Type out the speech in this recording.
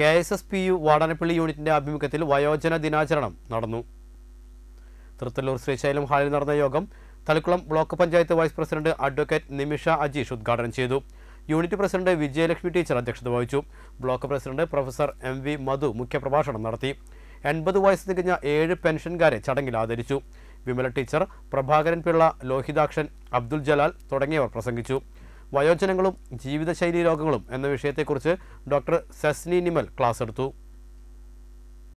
K S S P U Vadanappally യൂണിറ്റിന്റെ ആഭിമുഖ്യത്തിൽ വയോജന ദിനാചരണം നടന്നു തൃത്തല്ലൂർ ശ്രീശൈലം ഹാളിൽ നടന്ന യോഗം Thalakkulam block panchayat vice president advocate Nimisha Ajeesh ഉദ്ഘാടനം ചെയ്തു യൂണിറ്റ് പ്രസിഡന്റ് വിജയലക്ഷ്മി ടീച്ചർ അധ്യക്ഷത വഹിച്ചു block president professor M V Madhu മുഖ്യപ്രഭാഷണം നടത്തി എൺപത് വയസ്സ് തികഞ്ഞ ഏഴ് പെൻഷൻകാരെ ചടങ്ങിൽ ആദരിച്ചു വിമല ടീച്ചർ പ്രഭാകരൻ പിള്ള ലോഹിതാക്ഷൻ അബ്ദുൽ ജലാൽ തുടങ്ങിയവർ പ്രസംഗിച്ചു വയോജനങ്ങളും ജീവിതശൈലി രോഗങ്ങളും എന്ന വിഷയത്തെക്കുറിച്ച് ഡോക്ടർ സെസ്നി നിമൽ ക്ലാസ് എടുത്തു